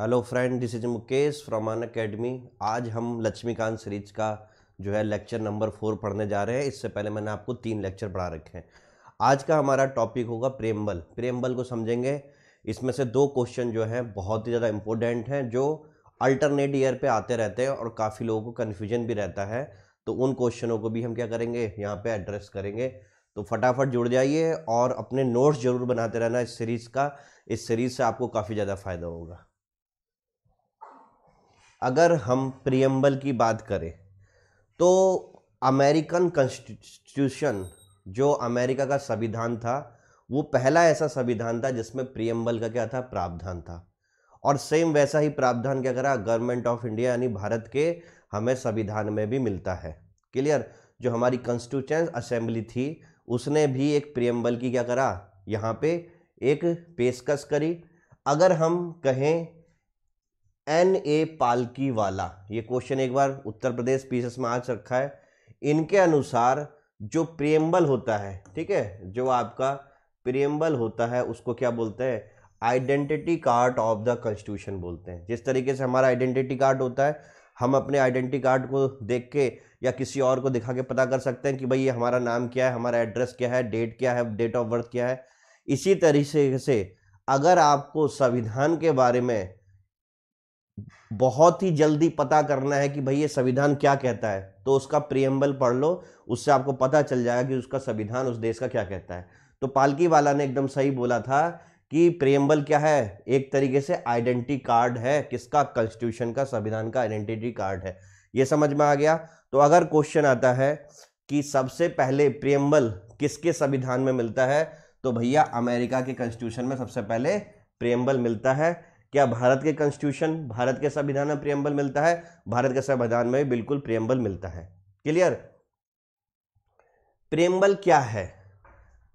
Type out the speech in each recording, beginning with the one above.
Hello friend this is Mukesh from Unacademy आज हम Laxmikant series का जो है लेक्चर नंबर फोर पढ़ने जा रहे हैं इससे पहले मैंने आपको तीन लेक्चर पढ़ा रखे हैं आज का हमारा टॉपिक होगा प्रेम बल को समझेंगे इसमें से दो क्वेश्चन जो हैं बहुत ही ज़्यादा इम्पोर्टेंट हैं जो अल्टरनेट ईयर पे आते रहते हैं और काफ़ी लोगों को कन्फ्यूजन भी रहता है तो उन क्वेश्चनों को भी हम क्या करेंगे यहाँ पे एड्रेस करेंगे तो फटाफट जुड़ जाइए और अपने नोट्स जरूर बनाते रहना इस सीरीज़ का इस सीरीज़ से आपको काफ़ी ज़्यादा फ़ायदा होगा अगर हम प्रियम्बल की बात करें तो अमेरिकन कॉन्स्टिट्यूशन जो अमेरिका का संविधान था वो पहला ऐसा संविधान था जिसमें प्रियम्बल का क्या था प्रावधान था और सेम वैसा ही प्रावधान क्या करा गवर्नमेंट ऑफ इंडिया यानी भारत के हमें संविधान में भी मिलता है क्लियर जो हमारी कॉन्स्टिट्यूशन असेंबली थी उसने भी एक प्रियम्बल की क्या करा यहाँ पे एक पेशकश करी अगर हम कहें एन ए पालकी वाला ये क्वेश्चन एक बार उत्तर प्रदेश पीसीएस में आ रखा है इनके अनुसार जो प्रियम्बल होता है ठीक है जो आपका प्रियम्बल होता है उसको क्या बोलते हैं identity card of the constitution बोलते हैं जिस तरीके से हमारा आइडेंटिटी कार्ड होता है हम अपने आइडेंटिटी कार्ड को देख के या किसी और को दिखा के पता कर सकते हैं कि भाई ये हमारा नाम क्या है हमारा एड्रेस क्या है डेट क्या है डेट ऑफ बर्थ क्या है इसी तरीके से अगर आपको संविधान के बारे में बहुत ही जल्दी पता करना है कि भाई ये संविधान क्या कहता है तो उसका प्रियम्बल पढ़ लो उससे आपको पता चल जाएगा कि उसका संविधान उस देश का क्या कहता है तो पालकी वाला ने एकदम सही बोला था कि प्रियम्बल क्या है एक तरीके से आइडेंटिटी कार्ड है किसका कॉन्स्टिट्यूशन का संविधान का आइडेंटिटी कार्ड है ये समझ में आ गया तो अगर क्वेश्चन आता है कि सबसे पहले प्रियम्बल किसके संविधान में मिलता है तो भैया अमेरिका के कॉन्स्टिट्यूशन में सबसे पहले प्रियम्बल मिलता है क्या भारत के कॉन्स्टिट्यूशन भारत के संविधान में प्रियम्बल मिलता है भारत के संविधान में बिल्कुल प्रियम्बल मिलता है क्लियर प्रियम्बल क्या है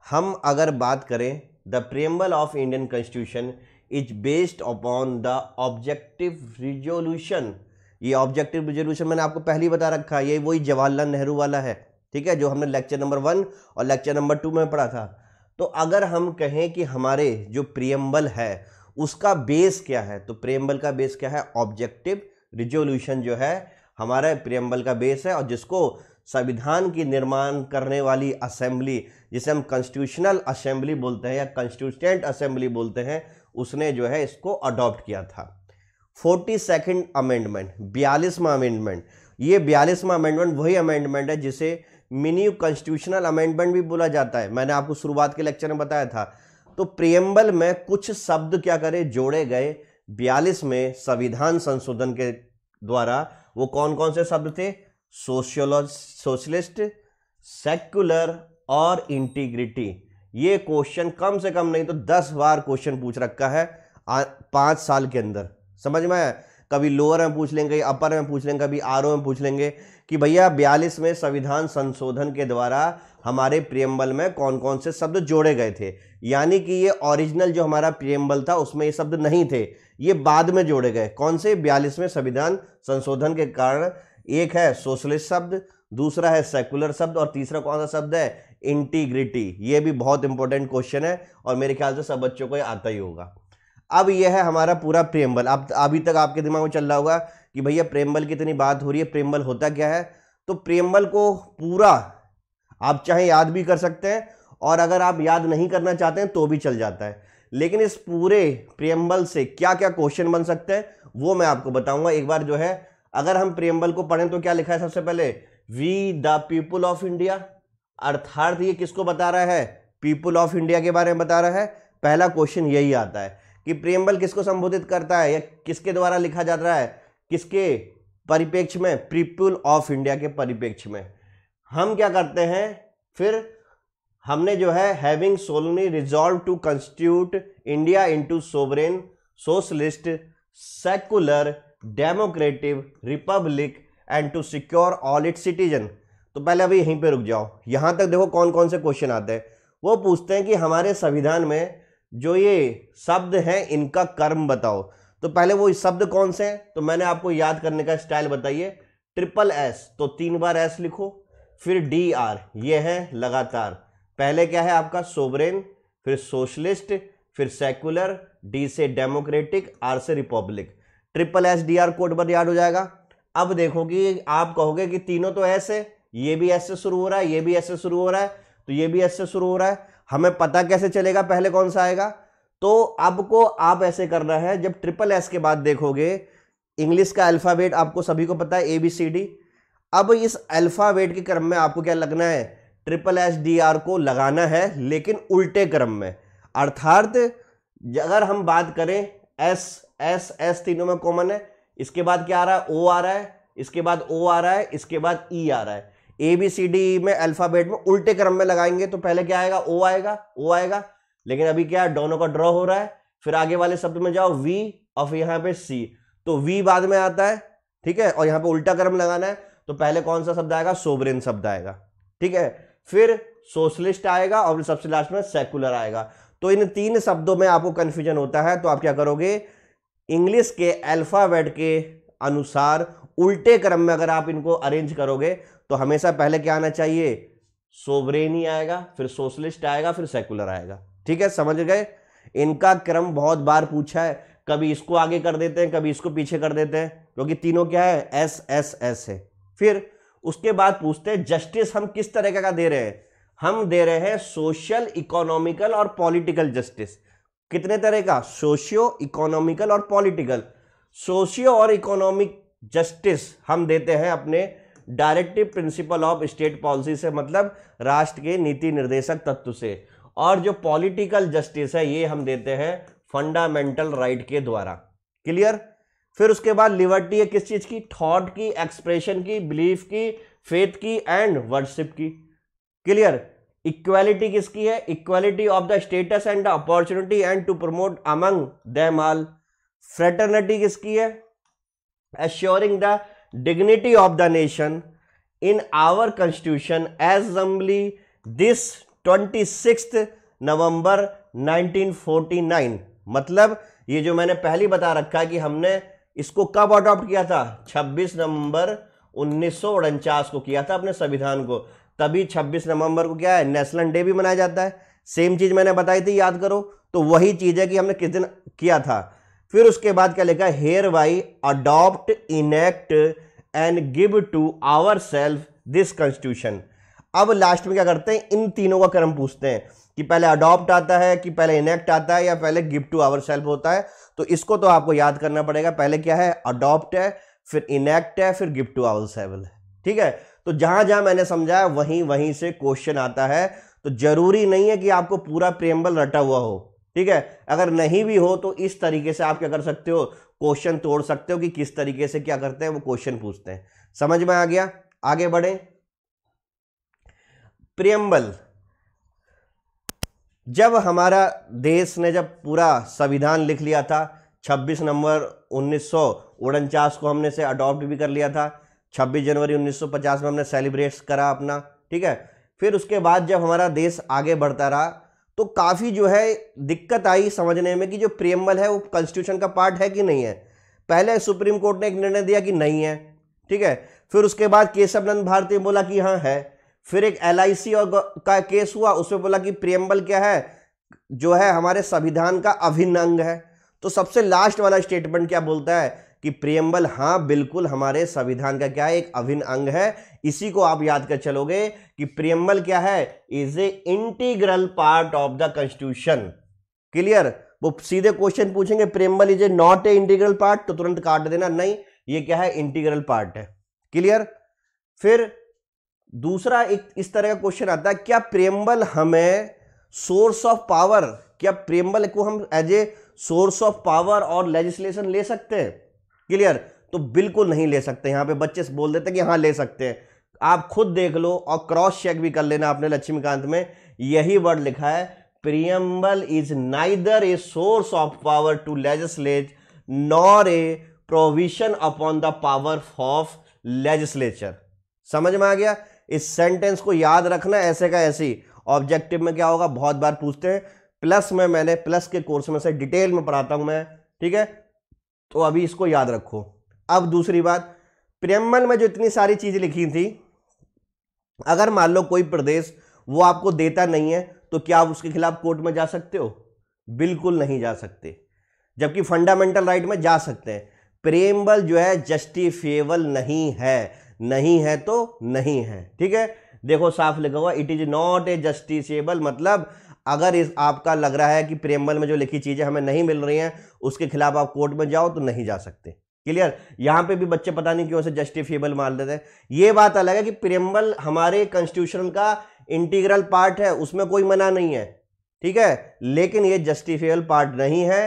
हम अगर बात करें the preamble of Indian constitution is based upon the objective resolution ये ऑब्जेक्टिव रिजोल्यूशन मैंने आपको पहले ही बता रखा है ये वही जवाहरलाल नेहरू वाला है ठीक है जो हमने लेक्चर नंबर वन और लेक्चर नंबर टू में पढ़ा था तो अगर हम कहें कि हमारे जो प्रियम्बल है उसका बेस क्या है तो प्रेम्बल का बेस क्या है ऑब्जेक्टिव रिजोल्यूशन जो है हमारे प्रेम्बल का बेस है और जिसको संविधान की निर्माण करने वाली असेंबली जिसे हम कॉन्स्टिट्यूशनल असेंबली बोलते हैं या कॉन्स्टिट्यूशेंट असेंबली बोलते हैं उसने जो है इसको अडॉप्ट किया था फोर्टी सेकेंड अमेंडमेंट बयालीसवा अमेंडमेंट ये बयालीसवा अमेंडमेंट वही अमेंडमेंट है जिसे मिनी कॉन्स्टिट्यूशनल अमेंडमेंट भी बोला जाता है मैंने आपको शुरुआत के लेक्चर में बताया था तो प्रियम्बल में कुछ शब्द क्या करे जोड़े गए बयालीस में संविधान संशोधन के द्वारा वो कौन कौन से शब्द थे सोशियोलॉज सोशलिस्ट सेक्युलर और इंटीग्रिटी ये क्वेश्चन कम से कम नहीं तो दस बार क्वेश्चन पूछ रखा है पांच साल के अंदर समझ में आया कभी लोअर में पूछ लेंगे अपर में पूछ लेंगे कभी आर में पूछ लेंगे कि भैया बयालीस में संविधान संशोधन के द्वारा हमारे प्रियम्बल में कौन कौन से शब्द जोड़े गए थे यानी कि ये ओरिजिनल जो हमारा प्रियम्बल था उसमें ये शब्द नहीं थे ये बाद में जोड़े गए कौन से बयालीसवें संविधान संशोधन के कारण एक है सोशलिस्ट शब्द दूसरा है सेकुलर शब्द और तीसरा कौन सा शब्द है इंटीग्रिटी ये भी बहुत इंपॉर्टेंट क्वेश्चन है और मेरे ख्याल से सब बच्चों को ये आता ही होगा अब यह है हमारा पूरा प्रेमबल अब अभी तक आपके दिमाग में चल रहा होगा कि भैया बल की इतनी बात हो रही है प्रेमबल होता क्या है तो प्रेमबल को पूरा आप चाहे याद भी कर सकते हैं और अगर आप याद नहीं करना चाहते हैं तो भी चल जाता है लेकिन इस पूरे प्रेमबल से क्या क्या क्वेश्चन बन सकते हैं वो मैं आपको बताऊंगा एक बार जो है अगर हम प्रेमबल को पढ़ें तो क्या लिखा है सबसे पहले we the people of India अर्थार्थ ये किसको बता रहा है पीपुल ऑफ इंडिया के बारे में बता रहा है पहला क्वेश्चन यही आता है कि प्रियम्बल किसको संबोधित करता है या किसके द्वारा लिखा जा रहा है किसके परिपेक्ष में पीपुल ऑफ इंडिया के परिप्रेक्ष्य में हम क्या करते हैं फिर हमने जो है having solemnly resolved to constitute India into sovereign socialist secular democratic republic and to secure all it citizen तो पहले अभी यहीं पे रुक जाओ यहाँ तक देखो कौन कौन से क्वेश्चन आते हैं वो पूछते हैं कि हमारे संविधान में जो ये शब्द हैं इनका कर्म बताओ तो पहले वो शब्द कौन से हैं तो मैंने आपको याद करने का स्टाइल बताइए ट्रिपल एस तो तीन बार एस लिखो फिर डी आर ये है लगातार पहले क्या है आपका सोवरेन फिर सोशलिस्ट फिर सेकुलर डी से डेमोक्रेटिक आर से republic triple S D R code पर याद हो जाएगा अब देखो कि आप कहोगे कि तीनों तो ऐसे ये भी ऐसे शुरू हो रहा है ये भी ऐसे शुरू हो रहा है तो ये भी ऐसे शुरू हो रहा है हमें पता कैसे चलेगा पहले कौन सा आएगा तो आपको आप ऐसे करना है जब ट्रिपल एस के बाद देखोगे इंग्लिश का अल्फ़ाबेट आपको सभी को पता है ए बी सी डी अब इस अल्फ़ाबेट के क्रम में आपको क्या लगना है ट्रिपल एस डी आर को लगाना है लेकिन उल्टे क्रम में अर्थात अगर हम बात करें एस एस एस तीनों में कॉमन है इसके बाद क्या आ रहा है ओ आ रहा है इसके बाद ओ आ रहा है इसके बाद ई e आ रहा है ए बी सी डी में अल्फाबेट में उल्टे क्रम में लगाएंगे तो पहले क्या आएगा ओ आएगा ओ आएगा लेकिन अभी क्या दोनों का ड्रॉ हो रहा है फिर आगे वाले शब्द में जाओ वी और फिर यहां पर सी तो वी बाद में आता है ठीक है और यहां पर उल्टा क्रम लगाना है तो पहले कौन सा शब्द आएगा सोबरेन शब्द आएगा ठीक है फिर सोशलिस्ट आएगा और सबसे लास्ट में सेकुलर आएगा तो इन तीन शब्दों में आपको कन्फ्यूजन होता है तो आप क्या करोगे इंग्लिश के अल्फ़ाबेट के अनुसार उल्टे क्रम में अगर आप इनको अरेंज करोगे तो हमेशा पहले क्या आना चाहिए सोवरेनी आएगा फिर सोशलिस्ट आएगा फिर सेकुलर आएगा ठीक है समझ गए इनका क्रम बहुत बार पूछा है कभी इसको आगे कर देते हैं कभी इसको पीछे कर देते हैं क्योंकि तीनों क्या है एस एस एस है फिर उसके बाद पूछते हैं जस्टिस हम किस तरह का दे रहे हैं हम दे रहे हैं सोशल इकोनॉमिकल और पॉलिटिकल जस्टिस कितने तरह का सोशियो इकोनॉमिकल और पॉलिटिकल सोशियो और इकोनॉमिक जस्टिस हम देते हैं अपने directive principle of state policy से मतलब राष्ट्र के नीति निर्देशक तत्व से और जो पॉलिटिकल जस्टिस है ये हम देते हैं फंडामेंटल राइट के द्वारा क्लियर फिर उसके बाद लिबर्टी है किस चीज़ की थॉट की एक्सप्रेशन की बिलीफ की फेथ की एंड वर्शिप की क्लियर इक्वालिटी किसकी है equality of the status and the opportunity and to promote among them all fraternity किसकी है assuring the dignity of the nation in our constitution assembly this 26th November 1949 मतलब ये जो मैंने पहली बता रखा है कि हमने इसको कब अडॉप्ट किया था 26 नवंबर उन्नीस को किया था अपने संविधान को तभी 26 नवंबर को क्या है नेशनल डे भी मनाया जाता है सेम चीज़ मैंने बताई थी याद करो तो वही चीज़ है कि हमने किस दिन किया था फिर उसके बाद क्या लिखा है hereby adopt enact and give to our self this constitution अब लास्ट में क्या करते हैं इन तीनों का क्रम पूछते हैं कि पहले अडॉप्ट आता है कि पहले इनेक्ट आता है या पहले गिव टू आवर सेल्फ होता है तो इसको तो आपको याद करना पड़ेगा पहले क्या है अडॉप्ट है फिर इनेक्ट है फिर गिव टू आवर सेल्फ ठीक है तो जहां जहां मैंने समझाया वहीं वहीं से क्वेश्चन आता है तो जरूरी नहीं है कि आपको पूरा प्रेम्बल रटा हुआ हो ठीक है अगर नहीं भी हो तो इस तरीके से आप क्या कर सकते हो क्वेश्चन तोड़ सकते हो कि किस तरीके से क्या करते हैं वो क्वेश्चन पूछते हैं समझ में आ गया आगे बढ़े प्रियम्बल जब हमारा देश ने जब पूरा संविधान लिख लिया था 26 नवंबर उन्नीस को हमने से अडॉप्ट भी कर लिया था 26 जनवरी 1950 में हमने सेलिब्रेट करा अपना ठीक है फिर उसके बाद जब हमारा देश आगे बढ़ता रहा तो काफ़ी जो है दिक्कत आई समझने में कि जो प्रियम्बल है वो कॉन्स्टिट्यूशन का पार्ट है कि नहीं है पहले सुप्रीम कोर्ट ने एक निर्णय दिया कि नहीं है ठीक है फिर उसके बाद केशवनंद भारती बोला कि हाँ है फिर एक एल और का केस हुआ उसमें बोला कि प्रियम्बल क्या है जो है हमारे संविधान का अभिन्न अंग है तो सबसे लास्ट वाला स्टेटमेंट क्या बोलता है कि प्रियम्बल हाँ बिल्कुल हमारे संविधान का क्या है एक अभिन्न अंग है इसी को आप याद कर चलोगे कि प्रियम्बल क्या है is a integral part of the constitution clear वो सीधे क्वेश्चन पूछेंगे preamble is a not a integral part तो तुरंत काट देना नहीं ये क्या है इंटीग्रल पार्ट है क्लियर फिर दूसरा एक इस तरह का क्वेश्चन आता है क्या प्रियम्बल हमें सोर्स ऑफ पावर क्या प्रियम्बल को हम as a source of power और लेजिस्लेशन ले सकते हैं क्लियर तो बिल्कुल नहीं ले सकते यहाँ पे बच्चे बोल देते कि हाँ ले सकते हैं आप खुद देख लो और क्रॉस चेक भी कर लेना आपने लक्ष्मीकांत में यही वर्ड लिखा है preamble is neither a source of power to legislate nor a provision upon the power of legislature समझ में आ गया इस सेंटेंस को याद रखना ऐसे का ऐसे ऑब्जेक्टिव में क्या होगा बहुत बार पूछते हैं प्लस में मैंने प्लस के कोर्स में से डिटेल में पढ़ाता हूं मैं ठीक है तो अभी इसको याद रखो अब दूसरी बात प्रियम्बल में जो इतनी सारी चीज़ें लिखी थी अगर मान लो कोई प्रदेश वो आपको देता नहीं है तो क्या आप उसके खिलाफ कोर्ट में जा सकते हो बिल्कुल नहीं जा सकते जबकि फंडामेंटल राइट में जा सकते हैं प्रेमबल जो है जस्टिफेबल नहीं है नहीं है तो नहीं है ठीक है देखो साफ लिखा हुआ it is not a justiciable मतलब अगर इस आपका लग रहा है कि प्रेमबल में जो लिखी चीज़ें हमें नहीं मिल रही हैं उसके खिलाफ आप कोर्ट में जाओ तो नहीं जा सकते क्लियर यहाँ पे भी बच्चे पता नहीं क्यों से जस्टिफिएबल मान देते हैं ये बात अलग है कि प्रेम्बल हमारे कॉन्स्टिट्यूशन का इंटीग्रल पार्ट है उसमें कोई मना नहीं है ठीक है लेकिन ये जस्टिफिएबल पार्ट नहीं है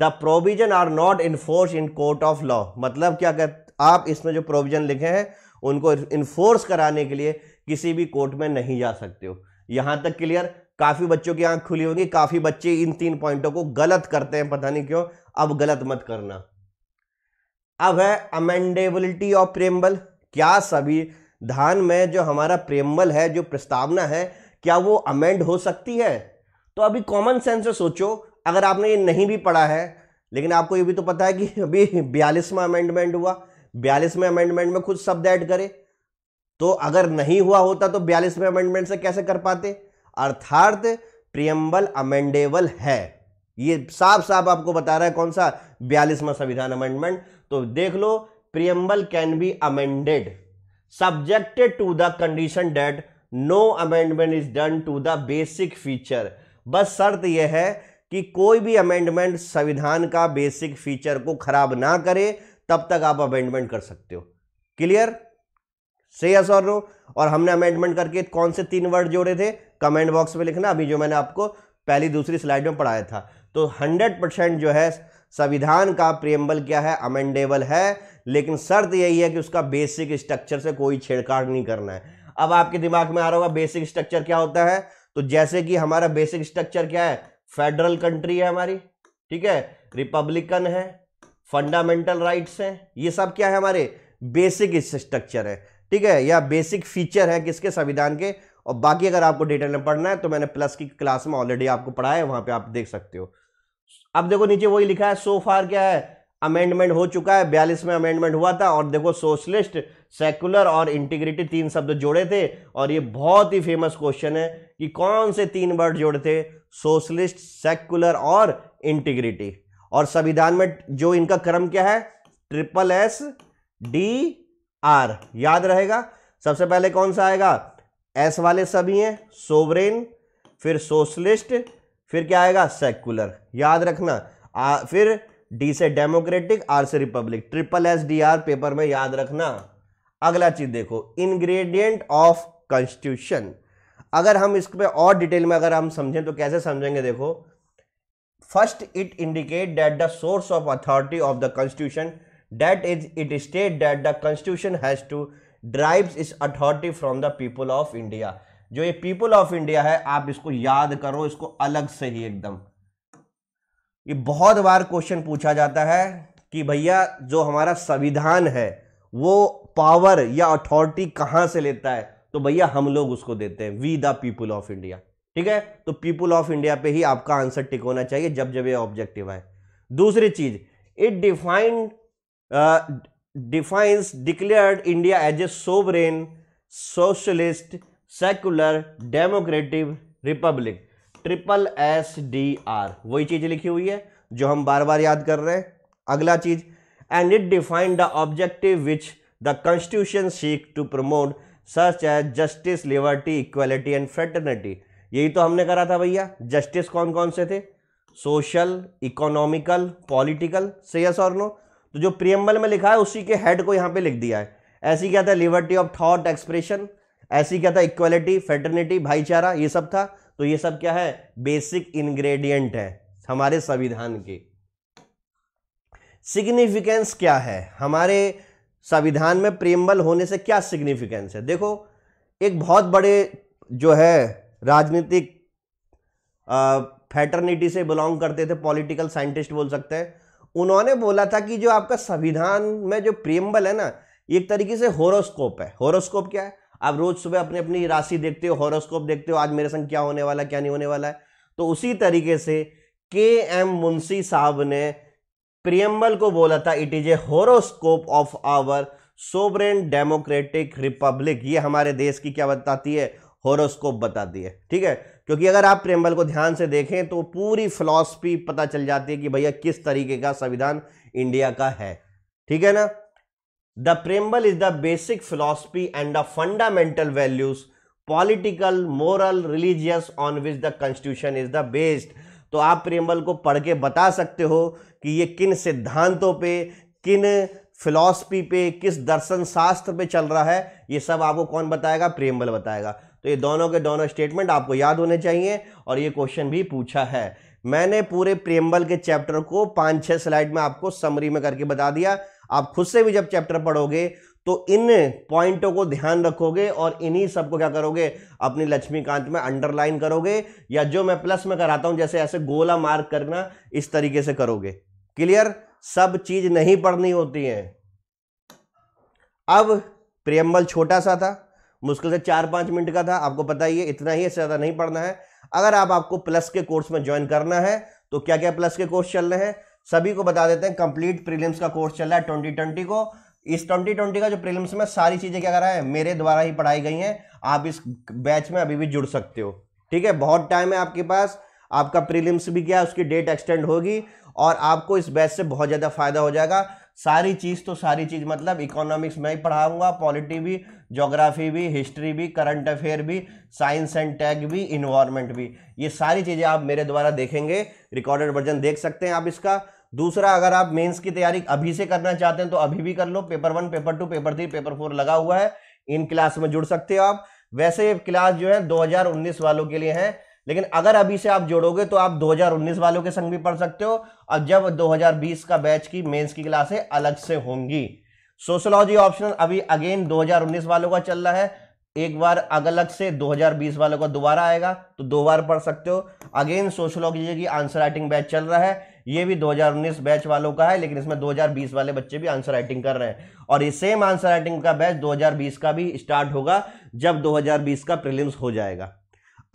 the provision are not enforce in court of law मतलब क्या कर आप इसमें जो प्रोविजन लिखे हैं उनको इन्फोर्स कराने के लिए किसी भी कोर्ट में नहीं जा सकते हो यहां तक क्लियर काफ़ी बच्चों की आंख खुली होगी काफ़ी बच्चे इन तीन पॉइंटों को गलत करते हैं पता नहीं क्यों अब गलत मत करना अब है अमेंडेबिलिटी ऑफ प्रेमबल क्या सभी धान में जो हमारा प्रेमबल है जो प्रस्तावना है क्या वो अमेंड हो सकती है तो अभी कॉमन सेंस से सोचो अगर आपने ये नहीं भी पढ़ा है लेकिन आपको ये भी तो पता है कि अभी बयालीसवा अमेंडमेंट हुआ बयालीसवें अमेंडमेंट में कुछ शब्द ऐड करे तो अगर नहीं हुआ होता तो बयालीसवें अमेंडमेंट से कैसे कर पाते अर्थार्थ प्रियम्बल अमेंडेबल है ये साफ साफ आपको बता रहा है कौन सा बयालीसवा संविधान अमेंडमेंट तो देख लो preamble can be amended subjected to the condition that no amendment is done to the basic feature बस शर्त यह है कि कोई भी अमेंडमेंट संविधान का बेसिक फीचर को खराब ना करे तब तक आप अमेंडमेंट कर सकते हो क्लियर सही और रो और हमने अमेंडमेंट करके कौन से तीन वर्ड जोड़े थे कमेंट बॉक्स में लिखना अभी जो मैंने आपको पहली दूसरी स्लाइड में पढ़ाया था तो हंड्रेड परसेंट जो है संविधान का प्रियम्बल क्या है अमेंडेबल है लेकिन शर्त यही है कि उसका बेसिक स्ट्रक्चर से कोई छेड़छाड़ नहीं करना है अब आपके दिमाग में आ रहा होगा बेसिक स्ट्रक्चर क्या होता है तो जैसे कि हमारा बेसिक स्ट्रक्चर क्या है फेडरल कंट्री है हमारी ठीक है रिपब्लिकन है फंडामेंटल राइट्स हैं ये सब क्या है हमारे बेसिक स्ट्रक्चर है ठीक है या बेसिक फीचर है किसके संविधान के और बाकी अगर आपको डिटेल में पढ़ना है तो मैंने प्लस की क्लास में ऑलरेडी आपको पढ़ा है वहां पे आप देख सकते हो अब देखो नीचे वही लिखा है सो फार क्या है अमेंडमेंट हो चुका है बयालीस में अमेंडमेंट हुआ था और देखो सोशलिस्ट सेकुलर और इंटीग्रिटी तीन शब्द जोड़े थे और ये बहुत ही फेमस क्वेश्चन है कि कौन से तीन वर्ड जोड़े थे सोशलिस्ट सेकुलर और इंटीग्रिटी और संविधान में जो इनका क्रम क्या है ट्रिपल एस डी आर याद रहेगा सबसे पहले कौन सा आएगा एस वाले सभी हैं सोवरेन फिर सोशलिस्ट फिर क्या आएगा सेक्युलर याद रखना आ, फिर डी से डेमोक्रेटिक आर से republic triple S D R paper में याद रखना अगला चीज देखो इंग्रेडिएंट ऑफ कॉन्स्टिट्यूशन अगर हम इस पे और डिटेल में अगर हम समझें तो कैसे समझेंगे देखो first it indicate that the source of authority of the constitution that is it state that the constitution has to drives its authority from the people of India जो ये पीपल ऑफ इंडिया है आप इसको याद करो इसको अलग से ही एकदम ये बहुत बार क्वेश्चन पूछा जाता है कि भैया जो हमारा संविधान है वो पावर या अथॉरिटी कहां से लेता है तो भैया हम लोग उसको देते हैं we the people of India ठीक है तो पीपल ऑफ इंडिया पे ही आपका आंसर टिक होना चाहिए जब जब ये ऑब्जेक्टिव है दूसरी चीज it defined defines declare India as a sovereign socialist secular democratic republic triple S D R वही चीज लिखी हुई है जो हम बार बार याद कर रहे हैं अगला चीज and it define the objective which the constitution seek to promote such as justice liberty equality and fraternity यही तो हमने करा था भैया जस्टिस कौन कौन से थे सोशल इकोनॉमिकल पॉलिटिकल से यस और नो तो जो प्रियम्बल में लिखा है उसी के हेड को यहां पे लिख दिया है ऐसी क्या था लिबर्टी ऑफ थॉट एक्सप्रेशन ऐसी क्या था इक्वलिटी फेटर्निटी भाईचारा ये सब था तो ये सब क्या है बेसिक इंग्रेडिएंट है हमारे संविधान के सिग्निफिकेंस क्या है हमारे संविधान में प्रियम्बल होने से क्या सिग्निफिकेंस है देखो एक बहुत बड़े जो है राजनीतिक फैटर्निटी से बिलोंग करते थे पॉलिटिकल साइंटिस्ट बोल सकते हैं उन्होंने बोला था कि जो आपका संविधान में जो प्रियम्बल है ना एक तरीके से होरोस्कोप है होरोस्कोप क्या है आप रोज सुबह अपनी अपनी राशि देखते हो होरोस्कोप देखते हो आज मेरे संग क्या होने वाला क्या नहीं होने वाला है तो उसी तरीके से के एम मुंशी साहब ने प्रियम्बल को बोला था it is a horoscope of our sovereign democratic republic ये हमारे देश की क्या बताती है होरोस्कोप बताती है ठीक है क्योंकि अगर आप प्रेमबल को ध्यान से देखें तो पूरी फिलॉसफी पता चल जाती है कि भैया किस तरीके का संविधान इंडिया का है ठीक है ना the preamble is the basic philosophy and the fundamental values political moral religious on which the constitution is the based तो आप प्रेमबल को पढ़ के बता सकते हो कि ये किन सिद्धांतों पे किन फिलॉसफी पे किस दर्शन शास्त्र पे चल रहा है ये सब आपको कौन बताएगा प्रेमबल बताएगा तो ये दोनों के दोनों स्टेटमेंट आपको याद होने चाहिए और ये क्वेश्चन भी पूछा है मैंने पूरे प्रेमबल के चैप्टर को पाँच छः स्लाइड में आपको समरी में करके बता दिया आप खुद से भी जब चैप्टर पढ़ोगे तो इन पॉइंटों को ध्यान रखोगे और इन्हीं सबको क्या करोगे अपनी लक्ष्मीकांत में अंडरलाइन करोगे या जो मैं प्लस में कराता हूं जैसे ऐसे गोला मार्क करना इस तरीके से करोगे क्लियर सब चीज नहीं पढ़नी होती है अब प्रियम्बल छोटा सा था मुश्किल से चार पांच मिनट का था आपको पता ही है इतना ही है ज़्यादा नहीं पढ़ना है अगर आप आपको प्लस के कोर्स में ज्वाइन करना है तो क्या क्या प्लस के कोर्स चल रहे हैं सभी को बता देते हैं कंप्लीट प्रीलिम्स का कोर्स चल रहा है ट्वेंटी ट्वेंटी को इस ट्वेंटी ट्वेंटी का जो प्रीलिम्स में सारी चीज़ें क्या कर रहा है मेरे द्वारा ही पढ़ाई गई हैं आप इस बैच में अभी भी जुड़ सकते हो ठीक है बहुत टाइम है आपके पास आपका प्रीलिम्स भी क्या है उसकी डेट एक्सटेंड होगी और आपको इस बैच से बहुत ज़्यादा फ़ायदा हो जाएगा सारी चीज़ तो सारी चीज़ मतलब इकोनॉमिक्स मैं ही पढ़ाऊँगा पॉलिटी भी जोग्राफी भी हिस्ट्री भी करंट अफेयर भी साइंस एंड टैग भी इन्वायरमेंट भी ये सारी चीज़ें आप मेरे द्वारा देखेंगे रिकॉर्डेड वर्जन देख सकते हैं आप इसका दूसरा अगर आप मेंस की तैयारी अभी से करना चाहते हैं तो अभी भी कर लो paper one paper two paper three paper four लगा हुआ है इन क्लास में जुड़ सकते हो आप वैसे ये क्लास जो है 2019 वालों के लिए है लेकिन अगर अभी से आप जोड़ोगे तो आप 2019 वालों के संग भी पढ़ सकते हो और जब 2020 का बैच की मेंस की क्लासें अलग से होंगी सोशोलॉजी ऑप्शनल अभी अगेन 2019 वालों का चल रहा है एक बार अलग से 2020 वालों का दोबारा आएगा तो दो बार पढ़ सकते हो अगेन सोशोलॉजी की आंसर राइटिंग बैच चल रहा है ये भी 2019 बैच वालों का है लेकिन इसमें 2020 वाले बच्चे भी आंसर राइटिंग कर रहे हैं और ये सेम आंसर राइटिंग का बैच 2020 का भी स्टार्ट होगा जब 2020 का प्रीलिम्स हो जाएगा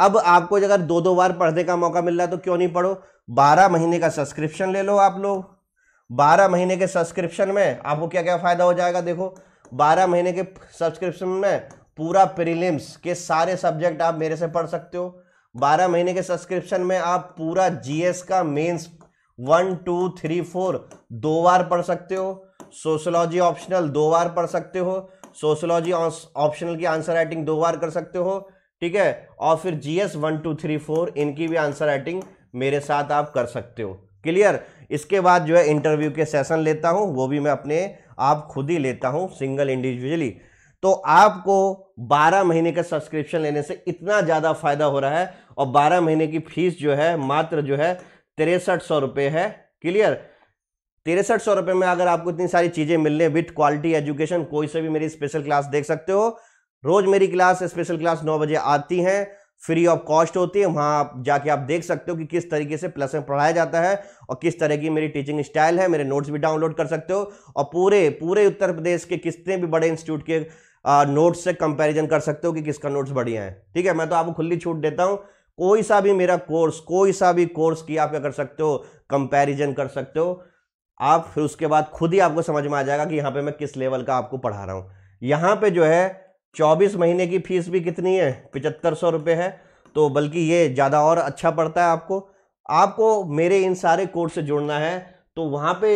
अब आपको अगर दो दो बार पढ़ने का मौका मिल रहा है तो क्यों नहीं पढ़ो बारह महीने का सब्सक्रिप्शन ले लो आप लोग बारह महीने के सब्सक्रिप्शन में आपको क्या क्या फ़ायदा हो जाएगा देखो बारह महीने के सब्सक्रिप्शन में पूरा प्रीलिम्स के सारे सब्जेक्ट आप मेरे से पढ़ सकते हो बारह महीने के सब्सक्रिप्शन में आप पूरा जीएस का mains one two three four दो बार पढ़ सकते हो सोशोलॉजी ऑप्शनल दो बार पढ़ सकते हो सोशोलॉजी ऑप्शनल की आंसर राइटिंग दो बार कर सकते हो ठीक है और फिर G S one two three four इनकी भी आंसर राइटिंग मेरे साथ आप कर सकते हो क्लियर इसके बाद जो है इंटरव्यू के सेशन लेता हूँ वो भी मैं अपने आप खुद ही लेता हूँ सिंगल इंडिविजुअली तो आपको 12 महीने का सब्सक्रिप्शन लेने से इतना ज़्यादा फायदा हो रहा है और 12 महीने की फीस जो है मात्र जो है तिरसठ सौ रुपये है क्लियर तिरसठ सौ रुपये में अगर आपको इतनी सारी चीज़ें मिलने विथ क्वालिटी एजुकेशन कोई से भी मेरी स्पेशल क्लास देख सकते हो रोज मेरी क्लास स्पेशल क्लास नौ बजे आती हैं फ्री ऑफ कॉस्ट होती है वहाँ आप जाके आप देख सकते हो कि किस तरीके से प्लस में पढ़ाया जाता है और किस तरह की मेरी टीचिंग स्टाइल है मेरे नोट्स भी डाउनलोड कर सकते हो और पूरे पूरे उत्तर प्रदेश के कितने भी बड़े इंस्टीट्यूट के नोट्स से कंपैरिजन कर सकते हो कि किसका नोट्स बढ़िया है ठीक है मैं तो आपको खुली छूट देता हूँ कोई सा भी मेरा कोर्स कोई सा भी कोर्स की आप क्या कर सकते हो कंपेरिजन कर सकते हो आप फिर उसके बाद खुद ही आपको समझ में आ जाएगा कि यहाँ पर मैं किस लेवल का आपको पढ़ा रहा हूँ यहाँ पर जो है चौबीस महीने की फ़ीस भी कितनी है पचहत्तर सौ रुपये है तो बल्कि ये ज़्यादा और अच्छा पड़ता है आपको आपको मेरे इन सारे कोड से जुड़ना है तो वहाँ पे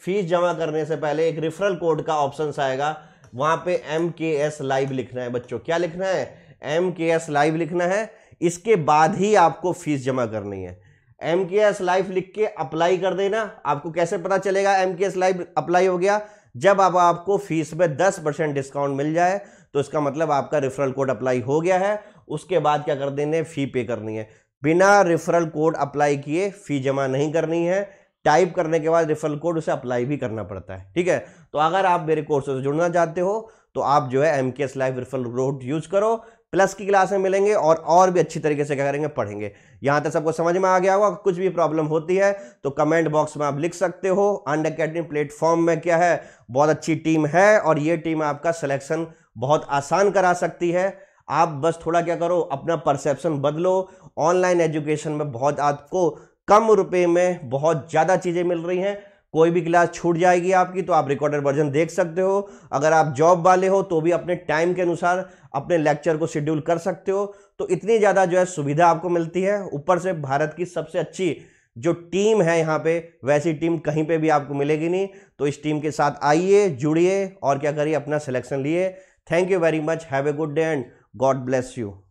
फ़ीस जमा करने से पहले एक रेफरल कोड का ऑप्शन आएगा वहाँ पे एम के एस लाइव लिखना है बच्चों क्या लिखना है एम के एस लाइव लिखना है इसके बाद ही आपको फ़ीस जमा करनी है एम के एस लाइव लिख के अप्लाई कर देना आपको कैसे पता चलेगा M K S live apply हो गया जब आप आपको फीस में दस परसेंट डिस्काउंट मिल जाए तो इसका मतलब आपका रेफरल कोड अप्लाई हो गया है उसके बाद क्या कर देने फ़ी पे करनी है बिना रेफरल कोड अप्लाई किए फ़ी जमा नहीं करनी है टाइप करने के बाद रेफरल कोड उसे अप्लाई भी करना पड़ता है ठीक है तो अगर आप मेरे कोर्स से जुड़ना चाहते हो तो आप जो है M K S life referral road use करो प्लस की क्लास में मिलेंगे और और भी अच्छी तरीके से क्या करेंगे पढ़ेंगे यहाँ तक सबको समझ में आ गया होगा कुछ भी प्रॉब्लम होती है तो कमेंट बॉक्स में आप लिख सकते हो अंड अकेडमी प्लेटफॉर्म में क्या है बहुत अच्छी टीम है और ये टीम आपका सिलेक्शन बहुत आसान करा सकती है आप बस थोड़ा क्या करो अपना परसेप्शन बदलो ऑनलाइन एजुकेशन में बहुत आपको कम रुपए में बहुत ज़्यादा चीज़ें मिल रही हैं कोई भी क्लास छूट जाएगी आपकी तो आप रिकॉर्डेड वर्जन देख सकते हो अगर आप जॉब वाले हो तो भी अपने टाइम के अनुसार अपने लेक्चर को शेड्यूल कर सकते हो तो इतनी ज़्यादा जो है सुविधा आपको मिलती है ऊपर से भारत की सबसे अच्छी जो टीम है यहाँ पे वैसी टीम कहीं पे भी आपको मिलेगी नहीं तो इस टीम के साथ आइए जुड़िए और क्या करिए अपना सिलेक्शन लिए Thank you very much. Have a good day and God bless you.